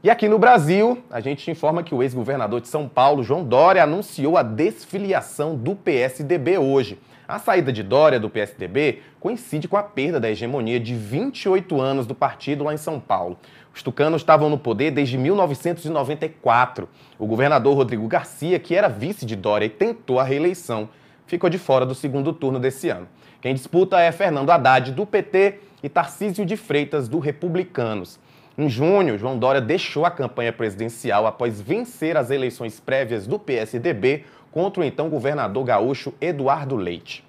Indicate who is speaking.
Speaker 1: E aqui no Brasil, a gente informa que o ex-governador de São Paulo, João Dória, anunciou a desfiliação do PSDB hoje. A saída de Dória do PSDB coincide com a perda da hegemonia de 28 anos do partido lá em São Paulo. Os tucanos estavam no poder desde 1994. O governador Rodrigo Garcia, que era vice de Dória e tentou a reeleição, ficou de fora do segundo turno desse ano. Quem disputa é Fernando Haddad, do PT, e Tarcísio de Freitas, do Republicanos. Em junho, João Dória deixou a campanha presidencial após vencer as eleições prévias do PSDB contra o então governador gaúcho Eduardo Leite.